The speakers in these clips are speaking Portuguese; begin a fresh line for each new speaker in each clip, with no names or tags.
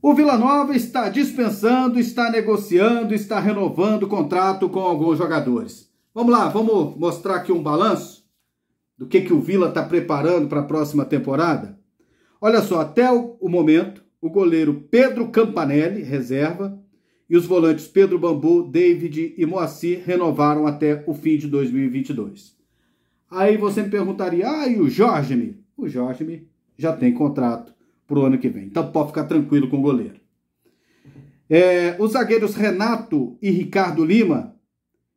O Vila Nova está dispensando, está negociando, está renovando o contrato com alguns jogadores. Vamos lá, vamos mostrar aqui um balanço do que, que o Vila está preparando para a próxima temporada. Olha só, até o, o momento, o goleiro Pedro Campanelli, reserva, e os volantes Pedro Bambu, David e Moacir renovaram até o fim de 2022. Aí você me perguntaria, ah, e o Jorge? O Jorge já tem contrato para o ano que vem. Então pode ficar tranquilo com o goleiro. É, os zagueiros Renato e Ricardo Lima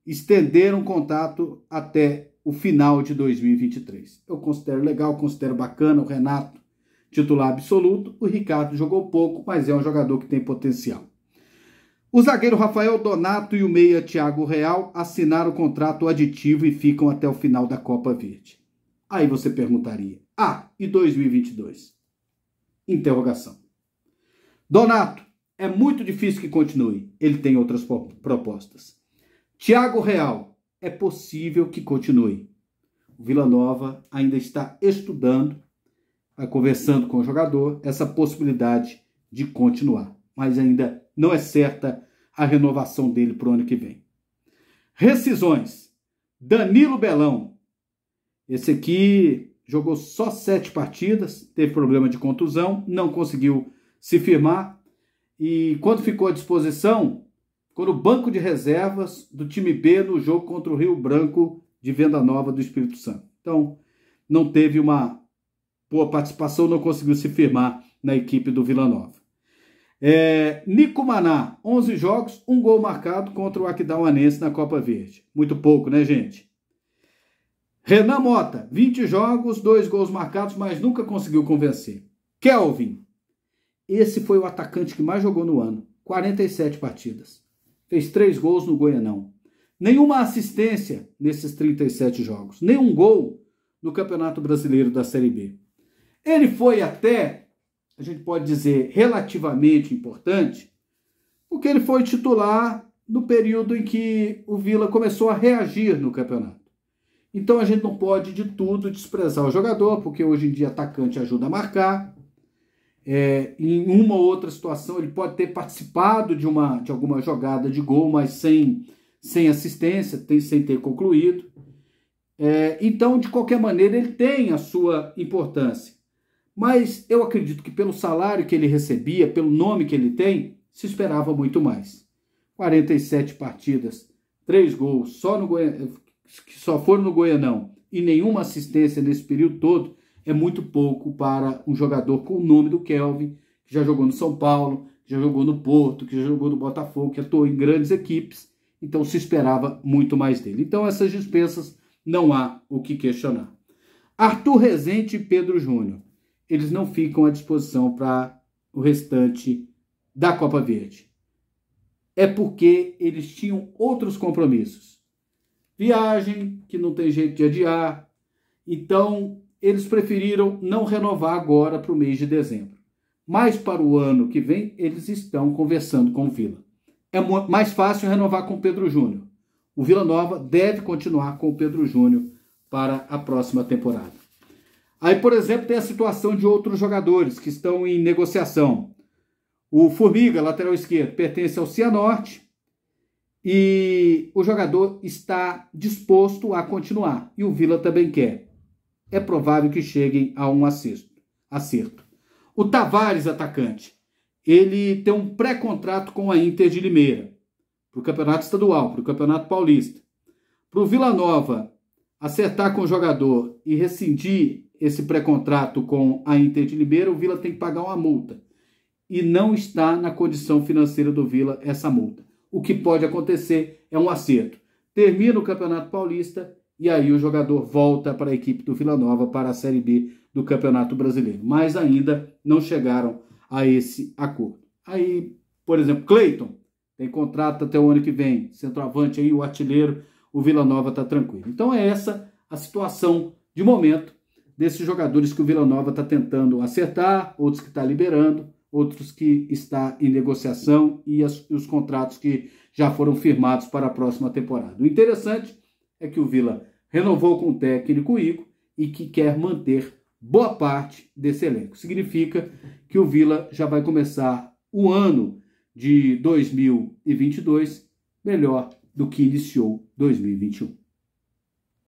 estenderam contato até o final de 2023. Eu considero legal, considero bacana o Renato, titular absoluto. O Ricardo jogou pouco, mas é um jogador que tem potencial. O zagueiro Rafael Donato e o meia Thiago Real assinaram o contrato aditivo e ficam até o final da Copa Verde. Aí você perguntaria: "Ah, e 2022?" Interrogação. Donato, é muito difícil que continue. Ele tem outras propostas. Tiago Real, é possível que continue. O Vila Nova ainda está estudando, tá conversando com o jogador, essa possibilidade de continuar. Mas ainda não é certa a renovação dele para o ano que vem. Rescisões. Danilo Belão. Esse aqui jogou só sete partidas, teve problema de contusão, não conseguiu se firmar. E quando ficou à disposição, ficou no banco de reservas do time B no jogo contra o Rio Branco de Venda Nova do Espírito Santo. Então, não teve uma boa participação, não conseguiu se firmar na equipe do Vila Nova. É, Nico Maná, 11 jogos, um gol marcado contra o Aquidauanense na Copa Verde. Muito pouco, né, gente? Renan Mota, 20 jogos, dois gols marcados, mas nunca conseguiu convencer. Kelvin, esse foi o atacante que mais jogou no ano, 47 partidas. Fez três gols no Goianão. Nenhuma assistência nesses 37 jogos, nenhum gol no Campeonato Brasileiro da Série B. Ele foi até, a gente pode dizer, relativamente importante, porque ele foi titular no período em que o Vila começou a reagir no campeonato. Então a gente não pode de tudo desprezar o jogador, porque hoje em dia atacante ajuda a marcar. É, em uma ou outra situação ele pode ter participado de uma de alguma jogada de gol, mas sem, sem assistência, tem, sem ter concluído. É, então, de qualquer maneira, ele tem a sua importância. Mas eu acredito que pelo salário que ele recebia, pelo nome que ele tem, se esperava muito mais. 47 partidas, 3 gols, só no que só foram no Goianão e nenhuma assistência nesse período todo, é muito pouco para um jogador com o nome do Kelvin, que já jogou no São Paulo, que já jogou no Porto, que já jogou no Botafogo, que atuou em grandes equipes, então se esperava muito mais dele. Então essas dispensas não há o que questionar. Arthur Rezende e Pedro Júnior, eles não ficam à disposição para o restante da Copa Verde. É porque eles tinham outros compromissos viagem que não tem jeito de adiar. Então, eles preferiram não renovar agora para o mês de dezembro. Mas para o ano que vem, eles estão conversando com o Vila. É mais fácil renovar com o Pedro Júnior. O Vila Nova deve continuar com o Pedro Júnior para a próxima temporada. Aí, por exemplo, tem a situação de outros jogadores que estão em negociação. O Formiga, lateral esquerdo, pertence ao Cianorte e o jogador está disposto a continuar. E o Vila também quer. É provável que cheguem a um acerto. O Tavares, atacante, ele tem um pré-contrato com a Inter de Limeira para o Campeonato Estadual, para o Campeonato Paulista. Para o Vila Nova acertar com o jogador e rescindir esse pré-contrato com a Inter de Limeira, o Vila tem que pagar uma multa. E não está na condição financeira do Vila essa multa o que pode acontecer é um acerto. Termina o Campeonato Paulista e aí o jogador volta para a equipe do Vila Nova para a Série B do Campeonato Brasileiro. Mas ainda não chegaram a esse acordo. Aí, por exemplo, Cleiton tem contrato até o ano que vem, centroavante aí, o artilheiro, o Vila Nova está tranquilo. Então é essa a situação de momento desses jogadores que o Vila Nova está tentando acertar, outros que está liberando outros que está em negociação e as, os contratos que já foram firmados para a próxima temporada. O interessante é que o Vila renovou com o técnico Ico e que quer manter boa parte desse elenco. Significa que o Vila já vai começar o ano de 2022 melhor do que iniciou 2021.